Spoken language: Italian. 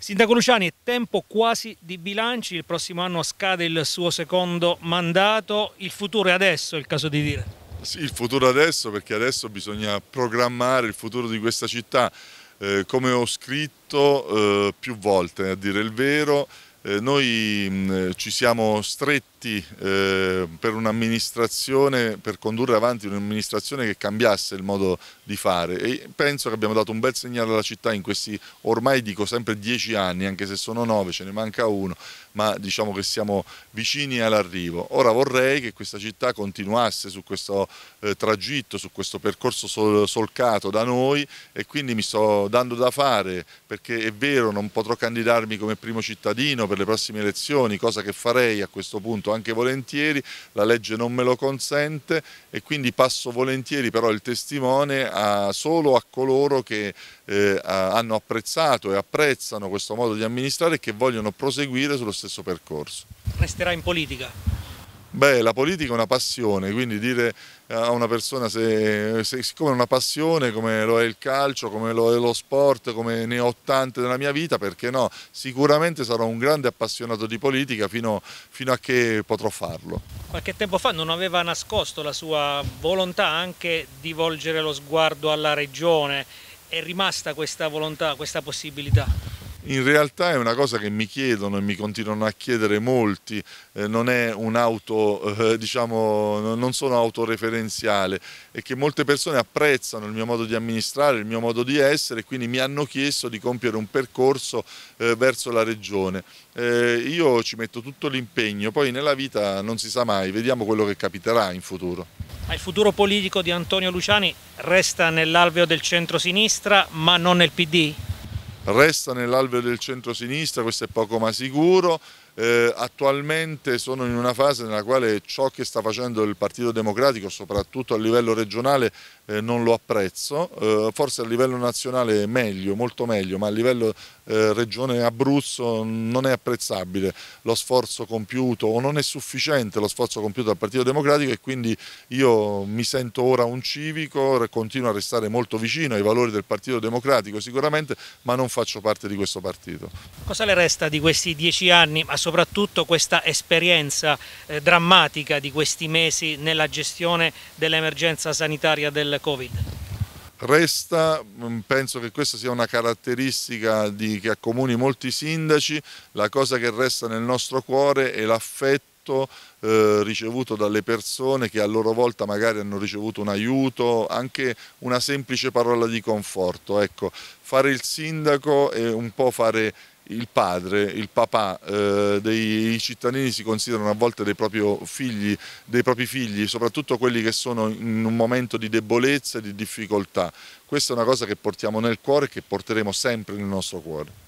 Sindaco Luciani, è tempo quasi di bilanci, il prossimo anno scade il suo secondo mandato, il futuro è adesso, è il caso di dire. Sì, il futuro adesso perché adesso bisogna programmare il futuro di questa città, eh, come ho scritto eh, più volte, a dire il vero, eh, noi mh, eh, ci siamo stretti eh, per un'amministrazione, per condurre avanti un'amministrazione che cambiasse il modo di fare e penso che abbiamo dato un bel segnale alla città in questi ormai dico sempre dieci anni, anche se sono nove, ce ne manca uno, ma diciamo che siamo vicini all'arrivo. Ora vorrei che questa città continuasse su questo eh, tragitto, su questo percorso sol solcato da noi e quindi mi sto dando da fare perché è vero non potrò candidarmi come primo cittadino per le prossime elezioni, cosa che farei a questo punto anche volentieri, la legge non me lo consente e quindi passo volentieri però il testimone a, solo a coloro che eh, hanno apprezzato e apprezzano questo modo di amministrare e che vogliono proseguire sullo stesso percorso. Resterà in politica? Beh, la politica è una passione, quindi dire eh, a una persona se, se, siccome è una passione come lo è il calcio, come lo è lo sport, come ne ho tante nella mia vita, perché no? Sicuramente sarò un grande appassionato di politica fino, fino a che potrò farlo. Qualche tempo fa non aveva nascosto la sua volontà anche di volgere lo sguardo alla regione, è rimasta questa volontà, questa possibilità? in realtà è una cosa che mi chiedono e mi continuano a chiedere molti, eh, non è un'auto, eh, diciamo, non sono autoreferenziale è che molte persone apprezzano il mio modo di amministrare, il mio modo di essere e quindi mi hanno chiesto di compiere un percorso eh, verso la regione. Eh, io ci metto tutto l'impegno, poi nella vita non si sa mai, vediamo quello che capiterà in futuro. Il futuro politico di Antonio Luciani resta nell'alveo del centro-sinistra ma non nel PD? resta nell'alveo del centro-sinistra, questo è poco ma sicuro, eh, attualmente sono in una fase nella quale ciò che sta facendo il Partito Democratico, soprattutto a livello regionale, eh, non lo apprezzo, eh, forse a livello nazionale meglio, molto meglio, ma a livello eh, regione Abruzzo non è apprezzabile lo sforzo compiuto o non è sufficiente lo sforzo compiuto dal Partito Democratico e quindi io mi sento ora un civico, continuo a restare molto vicino ai valori del Partito Democratico sicuramente, ma non faccio parte di questo partito. Cosa le resta di questi dieci anni? soprattutto questa esperienza eh, drammatica di questi mesi nella gestione dell'emergenza sanitaria del Covid? Resta, mm, penso che questa sia una caratteristica di, che accomuni molti sindaci, la cosa che resta nel nostro cuore è l'affetto eh, ricevuto dalle persone che a loro volta magari hanno ricevuto un aiuto, anche una semplice parola di conforto. Ecco, fare il sindaco è un po' fare il padre, il papà eh, dei cittadini si considerano a volte dei, figli, dei propri figli, soprattutto quelli che sono in un momento di debolezza e di difficoltà. Questa è una cosa che portiamo nel cuore e che porteremo sempre nel nostro cuore.